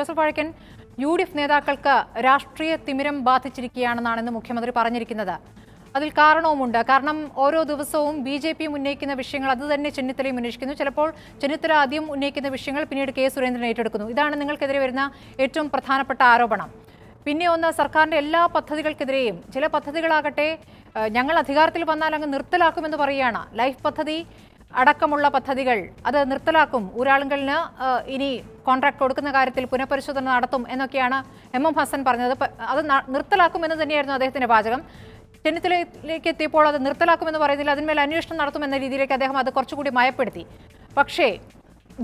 Joseph Vazhakkan U D F നേതാക്കൾക്ക് രാഷ്ട്രീയ തിമിരം ബാധിച്ചിരിക്കുകയാണെന്നാണ് ഇന്ന് മുഖ്യമന്ത്രി പറഞ്ഞിരിക്കുന്നത് അതിൽ കാരണവുമുണ്ട് കാരണം ഓരോ ദിവസവും ബി ജെ പിയും ഉന്നയിക്കുന്ന വിഷയങ്ങൾ അത് തന്നെ ചെന്നിത്തലയും ഉന്നയിക്കുന്നു ചിലപ്പോൾ ചെന്നിത്തല ആദ്യം ഉന്നയിക്കുന്ന വിഷയങ്ങൾ പിന്നീട് കെ സുരേന്ദ്രൻ ഏറ്റെടുക്കുന്നു ഇതാണ് നിങ്ങൾക്കെതിരെ വരുന്ന ഏറ്റവും പ്രധാനപ്പെട്ട ആരോപണം പിന്നെ ഒന്ന് സർക്കാരിൻ്റെ എല്ലാ പദ്ധതികൾക്കെതിരെയും ചില പദ്ധതികളാകട്ടെ ഞങ്ങൾ അധികാരത്തിൽ വന്നാൽ അങ്ങ് നിർത്തലാക്കുമെന്ന് പറയുകയാണ് ലൈഫ് പദ്ധതി അടക്കമുള്ള പദ്ധതികൾ അത് നിർത്തലാക്കും ഊരാളുങ്കലിന് ഇനി കോൺട്രാക്ട് കൊടുക്കുന്ന കാര്യത്തിൽ പുനഃപരിശോധന നടത്തും എന്നൊക്കെയാണ് എം എം ഹസൻ പറഞ്ഞത് അത് നിർത്തലാക്കും എന്ന് തന്നെയായിരുന്നു അദ്ദേഹത്തിന്റെ വാചകം ചെന്നിത്തലയിലേക്ക് എത്തിയപ്പോൾ അത് നിർത്തലാക്കുമെന്ന് പറയുന്നില്ല അതിന്മേൽ അന്വേഷണം നടത്തും എന്ന രീതിയിലേക്ക് അദ്ദേഹം അത് കുറച്ചുകൂടി മയപ്പെടുത്തി പക്ഷേ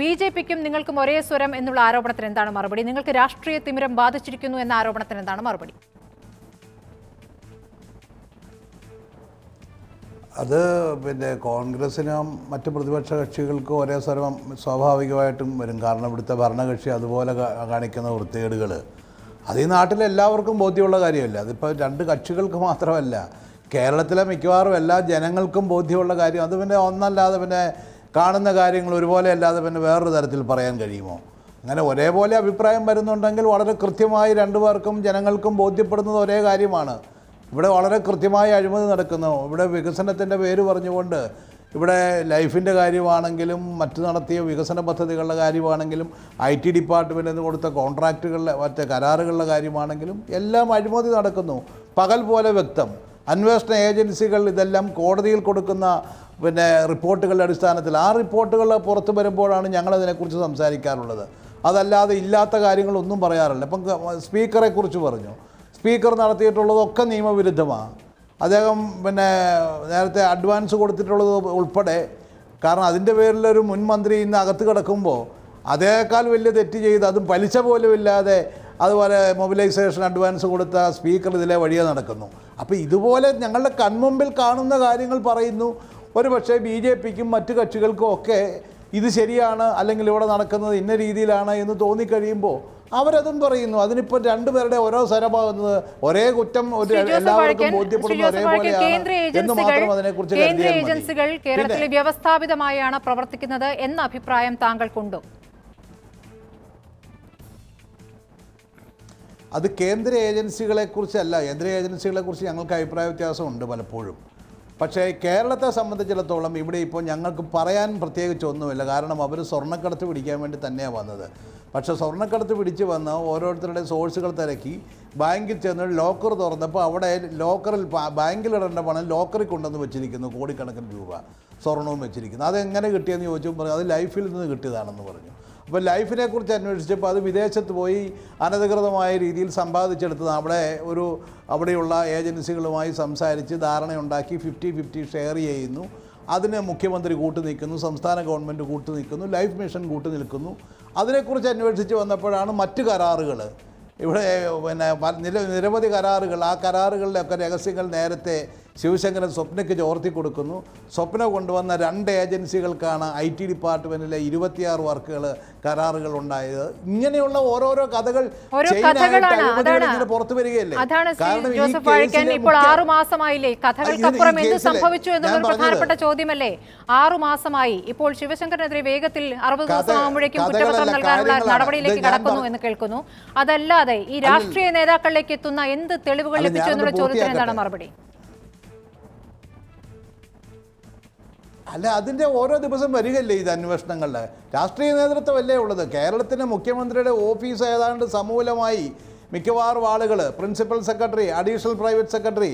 ബി ജെ പിക്കും നിങ്ങൾക്കും ഒരേ സ്വരം എന്നുള്ള ആരോപണത്തിന് എന്താണ് മറുപടി നിങ്ങൾക്ക് രാഷ്ട്രീയ തിമിരം ബാധിച്ചിരിക്കുന്നു എന്ന ആരോപണത്തിന് എന്താണ് മറുപടി അത് പിന്നെ കോൺഗ്രസിനും മറ്റ് പ്രതിപക്ഷ കക്ഷികൾക്കും ഒരേ സ്വരം സ്വാഭാവികമായിട്ടും വരും കാരണം ഇവിടുത്തെ ഭരണകക്ഷി അതുപോലെ കാണിക്കുന്ന വൃത്തികേടുകൾ അത് ഈ നാട്ടിൽ എല്ലാവർക്കും ബോധ്യമുള്ള കാര്യമല്ല അതിപ്പോൾ രണ്ട് കക്ഷികൾക്ക് മാത്രമല്ല കേരളത്തിലെ മിക്കവാറും എല്ലാ ജനങ്ങൾക്കും ബോധ്യമുള്ള കാര്യം അത് പിന്നെ ഒന്നല്ലാതെ പിന്നെ കാണുന്ന കാര്യങ്ങൾ ഒരുപോലെ അല്ലാതെ പിന്നെ വേറൊരു തരത്തിൽ പറയാൻ കഴിയുമോ അങ്ങനെ ഒരേപോലെ അഭിപ്രായം വരുന്നുണ്ടെങ്കിൽ വളരെ കൃത്യമായി രണ്ടു പേർക്കും ജനങ്ങൾക്കും ബോധ്യപ്പെടുന്നത് ഒരേ കാര്യമാണ് ഇവിടെ വളരെ കൃത്യമായ അഴിമതി നടക്കുന്നു ഇവിടെ വികസനത്തിൻ്റെ പേര് പറഞ്ഞുകൊണ്ട് ഇവിടെ ലൈഫിൻ്റെ കാര്യമാണെങ്കിലും മറ്റ് നടത്തിയ വികസന പദ്ധതികളുടെ കാര്യമാണെങ്കിലും ഐ ടി നിന്ന് കൊടുത്ത കോൺട്രാക്റ്റുകളിലെ മറ്റ് കരാറുകളുടെ കാര്യമാണെങ്കിലും എല്ലാം അഴിമതി നടക്കുന്നു പകൽ പോലെ വ്യക്തം അന്വേഷണ ഏജൻസികൾ ഇതെല്ലാം കോടതിയിൽ കൊടുക്കുന്ന പിന്നെ റിപ്പോർട്ടുകളുടെ അടിസ്ഥാനത്തിൽ ആ റിപ്പോർട്ടുകൾ പുറത്തു വരുമ്പോഴാണ് ഞങ്ങളതിനെക്കുറിച്ച് സംസാരിക്കാറുള്ളത് അതല്ലാതെ ഇല്ലാത്ത കാര്യങ്ങളൊന്നും പറയാറില്ല ഇപ്പം സ്പീക്കറെക്കുറിച്ച് പറഞ്ഞു സ്പീക്കർ നടത്തിയിട്ടുള്ളതൊക്കെ നിയമവിരുദ്ധമാണ് അദ്ദേഹം പിന്നെ നേരത്തെ അഡ്വാൻസ് കൊടുത്തിട്ടുള്ളത് ഉൾപ്പെടെ കാരണം അതിൻ്റെ പേരിലൊരു മുൻ മന്ത്രി ഇന്ന് അകത്ത് കിടക്കുമ്പോൾ അതേക്കാൾ വലിയ തെറ്റ് ചെയ്ത് അതും പലിശ പോലും ഇല്ലാതെ അതുപോലെ മൊബിലൈസേഷൻ അഡ്വാൻസ് കൊടുത്ത സ്പീക്കർ ഇതിലെ വഴിയെ നടക്കുന്നു അപ്പോൾ ഇതുപോലെ ഞങ്ങളുടെ കൺമുമ്പിൽ കാണുന്ന കാര്യങ്ങൾ പറയുന്നു ഒരു പക്ഷേ ബി ജെ പിക്കും മറ്റു കക്ഷികൾക്കും ഒക്കെ ഇത് ശരിയാണ് അല്ലെങ്കിൽ ഇവിടെ നടക്കുന്നത് ഇന്ന രീതിയിലാണ് എന്ന് തോന്നിക്കഴിയുമ്പോൾ അവരതും പറയുന്നു അതിനിപ്പോ രണ്ടുപേരുടെ ഓരോ സ്വരമാകുന്നത് ഒരേ കുറ്റം ഒരു എല്ലാവർക്കും ബോധ്യപ്പെടുന്ന ഒരേപോലെയാണ് കേന്ദ്ര ഏജൻസികൾ കേരളത്തിൽ വ്യവസ്ഥാപിതമായാണ് പ്രവർത്തിക്കുന്നത് എന്ന അഭിപ്രായം താങ്കൾക്കുണ്ടോ അത് കേന്ദ്ര ഏജൻസികളെക്കുറിച്ചല്ല കേന്ദ്ര ഏജൻസികളെക്കുറിച്ച് ഞങ്ങൾക്ക് അഭിപ്രായ വ്യത്യാസമുണ്ട് പലപ്പോഴും പക്ഷേ കേരളത്തെ സംബന്ധിച്ചിടത്തോളം ഇവിടെ ഇപ്പോൾ ഞങ്ങൾക്ക് പറയാൻ പ്രത്യേകിച്ചൊന്നുമില്ല കാരണം അവർ സ്വർണ്ണക്കടത്ത് പിടിക്കാൻ വേണ്ടി തന്നെയാണ് വന്നത് പക്ഷേ സ്വർണ്ണക്കടത്ത് പിടിച്ച് വന്ന് ഓരോരുത്തരുടെ സോഴ്സുകൾ തിരക്കി ബാങ്കിൽ ചെന്ന് ലോക്കർ തുറന്നപ്പോൾ അവിടെ ലോക്കറിൽ ബാങ്കിലിടേണ്ട പണം ലോക്കറിൽ കൊണ്ടുവന്ന് വെച്ചിരിക്കുന്നു കോടിക്കണക്കിന് രൂപ സ്വർണവും വെച്ചിരിക്കുന്നു അതെങ്ങനെ കിട്ടിയെന്ന് ചോദിച്ചപ്പോൾ പറഞ്ഞു അത് ലൈഫിൽ നിന്ന് കിട്ടിയതാണെന്ന് പറഞ്ഞു അപ്പോൾ ലൈഫിനെക്കുറിച്ച് അന്വേഷിച്ചപ്പോൾ അത് വിദേശത്ത് പോയി അനധികൃതമായ രീതിയിൽ സമ്പാദിച്ചെടുത്തത് അവിടെ ഒരു അവിടെയുള്ള ഏജൻസികളുമായി സംസാരിച്ച് ധാരണയുണ്ടാക്കി ഫിഫ്റ്റി ഫിഫ്റ്റി ഷെയർ ചെയ്യുന്നു അതിന് മുഖ്യമന്ത്രി കൂട്ടു നിൽക്കുന്നു സംസ്ഥാന ഗവൺമെൻറ് കൂട്ടു നിൽക്കുന്നു ലൈഫ് മിഷൻ കൂട്ടു നിൽക്കുന്നു അതിനെക്കുറിച്ച് അന്വേഷിച്ച് വന്നപ്പോഴാണ് മറ്റു കരാറുകൾ ഇവിടെ പിന്നെ നിരവധി കരാറുകൾ ആ കരാറുകളിലൊക്കെ രഹസ്യങ്ങൾ നേരത്തെ ശിവശങ്കരൻ സ്വപ്നയ്ക്ക് ചോർത്തി കൊടുക്കുന്നു സ്വപ്ന കൊണ്ടുവന്ന രണ്ട് ഏജൻസികൾക്കാണ് ഐ ടി ഡിപ്പാർട്ട്മെൻറ്റിലെ ഇരുപത്തിയാറ് വർക്കുകൾ കരാറുകൾ ഉണ്ടായത് ഇങ്ങനെയുള്ള ഓരോരോ കഥകൾ പുറത്തു വരികയല്ലേ കാരണം ഇപ്പോൾ ആറു മാസമായില്ലേ കഥകൾക്കപ്പുറം എന്ത് സംഭവിച്ചു എന്നുള്ളത് പ്രധാനപ്പെട്ട ചോദ്യമല്ലേ ആറു മാസമായി ഇപ്പോൾ ശിവശങ്കരനെതിരെ വേഗത്തിൽ അറുപത് ദിവസം ആകുമ്പോഴേക്കും കുറ്റപത്രം നൽകാനുള്ള നടപടിയിലേക്ക് കടക്കുന്നു എന്ന് കേൾക്കുന്നു അതല്ലാതെ ഈ രാഷ്ട്രീയ നേതാക്കളിലേക്ക് എത്തുന്ന എന്ത് തെളിവുകൾ ലഭിച്ചു എന്നുള്ള ചോദ്യത്തിന് എന്താണ് മറുപടി അല്ല അതിൻ്റെ ഓരോ ദിവസം വരികയല്ലേ ഇത് അന്വേഷണങ്ങളിൽ രാഷ്ട്രീയ നേതൃത്വമല്ലേ ഉള്ളത് കേരളത്തിൻ്റെ മുഖ്യമന്ത്രിയുടെ ഓഫീസ് ഏതാണ്ട് സമൂലമായി മിക്കവാറും ആളുകൾ principal secretary additional private secretary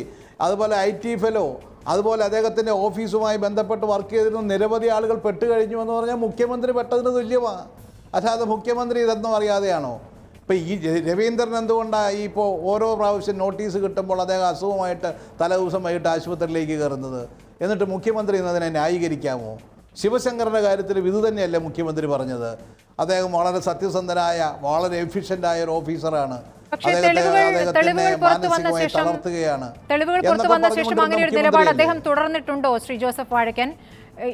അതുപോലെ ഐ ടി ഫെലോ അതുപോലെ അദ്ദേഹത്തിൻ്റെ ഓഫീസുമായി ബന്ധപ്പെട്ട് വർക്ക് ചെയ്തിരുന്ന നിരവധി ആളുകൾ പെട്ടുകഴിഞ്ഞു എന്ന് പറഞ്ഞാൽ മുഖ്യമന്ത്രി പെട്ടതിന് തുല്യമാണ് അല്ലാതെ മുഖ്യമന്ത്രി ഇതെന്നും അറിയാതെയാണോ ഇപ്പോൾ ഈ രവീന്ദ്രൻ എന്തുകൊണ്ടാണ് ഈ ഇപ്പോൾ ഓരോ പ്രാവശ്യം നോട്ടീസ് കിട്ടുമ്പോൾ അദ്ദേഹം അസുഖമായിട്ട് തലേദിവസം വൈകിട്ട് ആശുപത്രിയിലേക്ക് കയറുന്നത് എന്നിട്ട് മുഖ്യമന്ത്രി എന്നതിനെ ന്യായീകരിക്കാമോ ശിവശങ്കറിൻ്റെ കാര്യത്തിൽ ഇത് തന്നെയല്ലേ മുഖ്യമന്ത്രി പറഞ്ഞത് അദ്ദേഹം വളരെ സത്യസന്ധനായ വളരെ എഫിഷ്യൻ്റായ ഒരു ഓഫീസറാണ് തെളിവുകൾ പുറത്തു വന്ന ശേഷം അങ്ങനെ ഒരു നിലപാട് അദ്ദേഹം തുടർന്നിട്ടുണ്ടോ ശ്രീ ജോസഫ് വാഴക്കൻ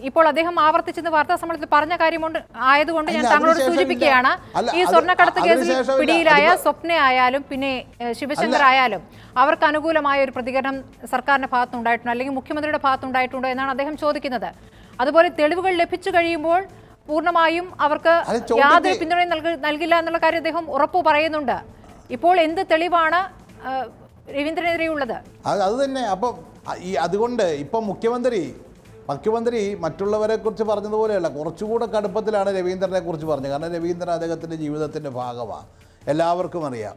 ഇപ്പോൾ അദ്ദേഹം ആവർത്തിച്ചെന്ന് വാർത്താ സമ്മേളനത്തിൽ പറഞ്ഞ കാര്യമുണ്ട് ആയതുകൊണ്ട് ഞാൻ താങ്കളോട് സൂചിപ്പിക്കുകയാണ് ഈ സ്വർണ്ണക്കടത്ത് കേസിൽ പിടിയിലായ സ്വപ്ന ആയാലും പിന്നെ ശിവശങ്കർ ആയാലും അവർക്ക് അനുകൂലമായ ഒരു പ്രതികരണം സർക്കാരിന്റെ ഭാഗത്തുണ്ടായിട്ടുണ്ടോ അല്ലെങ്കിൽ മുഖ്യമന്ത്രിയുടെ ഭാഗത്തുണ്ടായിട്ടുണ്ടോ എന്നാണ് അദ്ദേഹം ചോദിക്കുന്നത് അതുപോലെ തെളിവുകൾ ലഭിച്ചു കഴിയുമ്പോൾ പൂർണ്ണമായും അവർക്ക് യാതൊരു പിന്തുണയും നൽകില്ല എന്നുള്ള കാര്യം അദ്ദേഹം ഉറപ്പ് പറയുന്നുണ്ട് ഇപ്പോൾ എന്ത് തെളിവാണ് രവീന്ദ്രനെതിരെയുള്ളത് അത് തന്നെ അപ്പം അതുകൊണ്ട് ഇപ്പം മുഖ്യമന്ത്രി മുഖ്യമന്ത്രി മറ്റുള്ളവരെക്കുറിച്ച് പറഞ്ഞതുപോലെയല്ല കുറച്ചുകൂടെ കടുപ്പത്തിലാണ് രവീന്ദ്രനെ കുറിച്ച് പറഞ്ഞത് കാരണം രവീന്ദ്രൻ അദ്ദേഹത്തിൻ്റെ ജീവിതത്തിൻ്റെ ഭാഗമാണ് എല്ലാവർക്കും അറിയാം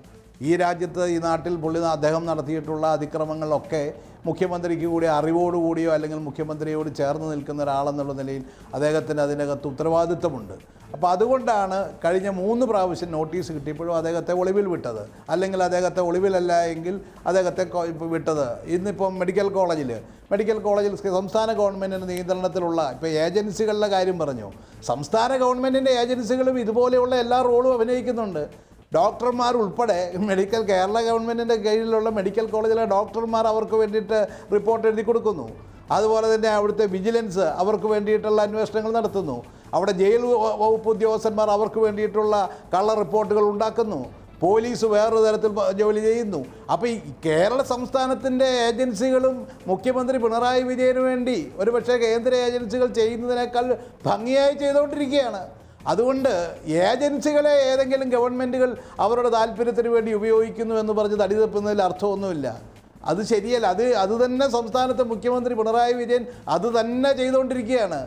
ഈ രാജ്യത്ത് ഈ നാട്ടിൽ പുള്ളി അദ്ദേഹം നടത്തിയിട്ടുള്ള അതിക്രമങ്ങളൊക്കെ മുഖ്യമന്ത്രിക്ക് കൂടി അറിവോടുകൂടിയോ അല്ലെങ്കിൽ മുഖ്യമന്ത്രിയോട് ചേർന്ന് നിൽക്കുന്ന ഒരാളെന്നുള്ള നിലയിൽ അദ്ദേഹത്തിന് അതിനകത്ത് ഉത്തരവാദിത്വമുണ്ട് അപ്പോൾ അതുകൊണ്ടാണ് കഴിഞ്ഞ മൂന്ന് പ്രാവശ്യം നോട്ടീസ് കിട്ടിയപ്പോഴും അദ്ദേഹത്തെ ഒളിവിൽ വിട്ടത് അല്ലെങ്കിൽ അദ്ദേഹത്തെ ഒളിവിലല്ല എങ്കിൽ അദ്ദേഹത്തെ വിട്ടത് ഇന്നിപ്പം മെഡിക്കൽ കോളേജിൽ മെഡിക്കൽ കോളേജിൽ സംസ്ഥാന ഗവൺമെൻറ്റിൻ്റെ നിയന്ത്രണത്തിലുള്ള ഇപ്പോൾ ഏജൻസികളുടെ കാര്യം പറഞ്ഞു സംസ്ഥാന ഗവൺമെൻറ്റിൻ്റെ ഏജൻസികളും ഇതുപോലെയുള്ള എല്ലാ റോളും അഭിനയിക്കുന്നുണ്ട് ഡോക്ടർമാർ ഉൾപ്പെടെ മെഡിക്കൽ കേരള ഗവൺമെൻറ്റിൻ്റെ കീഴിലുള്ള മെഡിക്കൽ കോളേജിലെ ഡോക്ടർമാർ അവർക്ക് വേണ്ടിയിട്ട് റിപ്പോർട്ട് എഴുതി കൊടുക്കുന്നു അതുപോലെ തന്നെ അവിടുത്തെ വിജിലൻസ് അവർക്ക് വേണ്ടിയിട്ടുള്ള അന്വേഷണങ്ങൾ നടത്തുന്നു അവിടെ ജയിൽ വകുപ്പ് ഉദ്യോഗസ്ഥന്മാർ അവർക്ക് വേണ്ടിയിട്ടുള്ള കള്ള റിപ്പോർട്ടുകൾ ഉണ്ടാക്കുന്നു പോലീസ് വേറൊരു തരത്തിൽ ജോലി ചെയ്യുന്നു അപ്പോൾ ഈ കേരള സംസ്ഥാനത്തിൻ്റെ ഏജൻസികളും മുഖ്യമന്ത്രി പിണറായി വിജയന് വേണ്ടി ഒരുപക്ഷെ കേന്ദ്ര ഏജൻസികൾ ചെയ്യുന്നതിനേക്കാൾ ഭംഗിയായി ചെയ്തുകൊണ്ടിരിക്കുകയാണ് അതുകൊണ്ട് ഏജൻസികളെ ഏതെങ്കിലും ഗവൺമെൻറ്റുകൾ അവരുടെ താല്പര്യത്തിന് വേണ്ടി ഉപയോഗിക്കുന്നു എന്ന് പറഞ്ഞ് തടി തപ്പുന്നതിൽ അർത്ഥമൊന്നുമില്ല അത് ശരിയല്ല അത് അത് തന്നെ സംസ്ഥാനത്തെ മുഖ്യമന്ത്രി പിണറായി വിജയൻ അത് തന്നെ ചെയ്തുകൊണ്ടിരിക്കുകയാണ്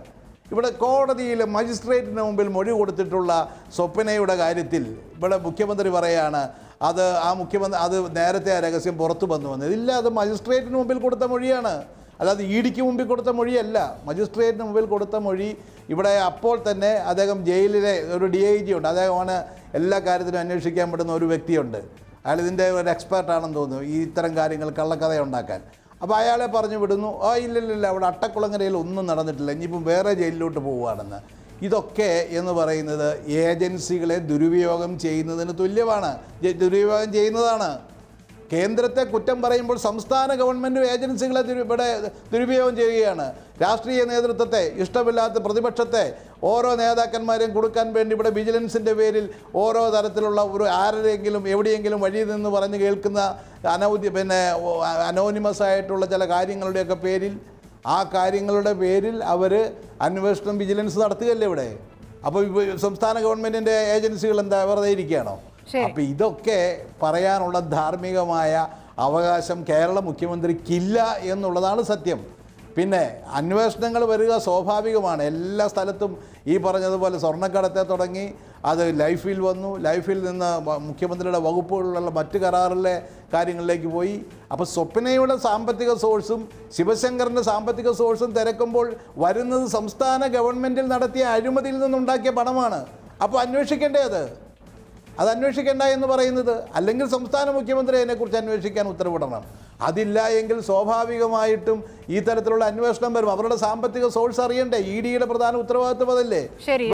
ഇവിടെ കോടതിയിൽ മജിസ്ട്രേറ്റിന് മുമ്പിൽ മൊഴി കൊടുത്തിട്ടുള്ള സ്വപ്നയുടെ കാര്യത്തിൽ ഇവിടെ മുഖ്യമന്ത്രി പറയാണ് അത് ആ മുഖ്യമന്ത്രി അത് നേരത്തെ ആ രഹസ്യം പുറത്തു വന്നു വന്നത് ഇല്ല അത് മജിസ്ട്രേറ്റിന് മുമ്പിൽ കൊടുത്ത മൊഴിയാണ് അല്ലാതെ ഡിക്ക് മുമ്പിൽ കൊടുത്ത മൊഴിയല്ല മജിസ്ട്രേറ്റിന് മുമ്പിൽ കൊടുത്ത മൊഴി ഇവിടെ അപ്പോൾ തന്നെ അദ്ദേഹം ജയിലിലെ ഒരു ഡി ഐ ജി ഉണ്ട് അദ്ദേഹമാണ് എല്ലാ കാര്യത്തിനും അന്വേഷിക്കാൻ പറ്റുന്ന ഒരു വ്യക്തിയുണ്ട് അയാൾ ഇതിൻ്റെ ഒരു എക്സ്പേർട്ടാണെന്ന് തോന്നുന്നു ഈ ഇത്തരം കാര്യങ്ങൾ കള്ളക്കഥ ഉണ്ടാക്കാൻ അപ്പോൾ അയാളെ പറഞ്ഞു വിടുന്നു ആ ഇല്ലില്ല അവിടെ അട്ടക്കുളങ്ങരയിൽ ഒന്നും നടന്നിട്ടില്ല ഇനിയിപ്പം വേറെ ജയിലിലോട്ട് പോവുകയാണെന്ന് ഇതൊക്കെ എന്ന് പറയുന്നത് ഏജൻസികളെ ദുരുപയോഗം ചെയ്യുന്നതിന് തുല്യമാണ് ദുരുപയോഗം ചെയ്യുന്നതാണ് കേന്ദ്രത്തെ കുറ്റം പറയുമ്പോൾ സംസ്ഥാന ഗവൺമെൻറ്റും ഏജൻസികളെ ഇവിടെ ദുരുപയോഗം ചെയ്യുകയാണ് രാഷ്ട്രീയ നേതൃത്വത്തെ ഇഷ്ടമില്ലാത്ത പ്രതിപക്ഷത്തെ ഓരോ നേതാക്കന്മാരെയും കൊടുക്കാൻ വേണ്ടി ഇവിടെ വിജിലൻസിൻ്റെ പേരിൽ ഓരോ തരത്തിലുള്ള ഒരു ആരുടെയെങ്കിലും എവിടെയെങ്കിലും വഴിയിൽ നിന്ന് പറഞ്ഞ് കേൾക്കുന്ന അനൗദ്യ പിന്നെ അനോണിമസ് ആയിട്ടുള്ള ചില കാര്യങ്ങളുടെയൊക്കെ പേരിൽ ആ കാര്യങ്ങളുടെ പേരിൽ അവർ അന്വേഷണം വിജിലൻസ് നടത്തുകയല്ലേ ഇവിടെ അപ്പോൾ സംസ്ഥാന ഗവൺമെൻറ്റിൻ്റെ ഏജൻസികൾ എന്താ വെറുതെ ഇരിക്കുകയാണോ അപ്പോൾ ഇതൊക്കെ പറയാനുള്ള ധാർമ്മികമായ അവകാശം കേരള മുഖ്യമന്ത്രിക്കില്ല എന്നുള്ളതാണ് സത്യം പിന്നെ അന്വേഷണങ്ങൾ വരിക സ്വാഭാവികമാണ് എല്ലാ സ്ഥലത്തും ഈ പറഞ്ഞതുപോലെ സ്വർണ്ണക്കടത്തെ തുടങ്ങി അത് ലൈഫിൽ വന്നു ലൈഫിൽ നിന്ന് മുഖ്യമന്ത്രിയുടെ വകുപ്പുകളിലുള്ള മറ്റ് കരാറിലെ കാര്യങ്ങളിലേക്ക് പോയി അപ്പോൾ സ്വപ്നയുടെ സാമ്പത്തിക സോഴ്സും ശിവശങ്കറിൻ്റെ സാമ്പത്തിക സോഴ്സും തിരക്കുമ്പോൾ വരുന്നത് സംസ്ഥാന ഗവൺമെൻറ്റിൽ നടത്തിയ അഴിമതിയിൽ നിന്നുണ്ടാക്കിയ പണമാണ് അപ്പോൾ അന്വേഷിക്കേണ്ടേ അത് അത് അന്വേഷിക്കേണ്ട എന്ന് പറയുന്നത് അല്ലെങ്കിൽ സംസ്ഥാന മുഖ്യമന്ത്രി അതിനെക്കുറിച്ച് അന്വേഷിക്കാൻ ഉത്തരവിടണം അതില്ല എങ്കിൽ സ്വാഭാവികമായിട്ടും ഈ തരത്തിലുള്ള അന്വേഷണം വരും അവരുടെ സാമ്പത്തിക സോഴ്സ് അറിയണ്ടേ ഇ e ഡിയുടെ പ്രധാന ഉത്തരവാദിത്വം അതല്ലേ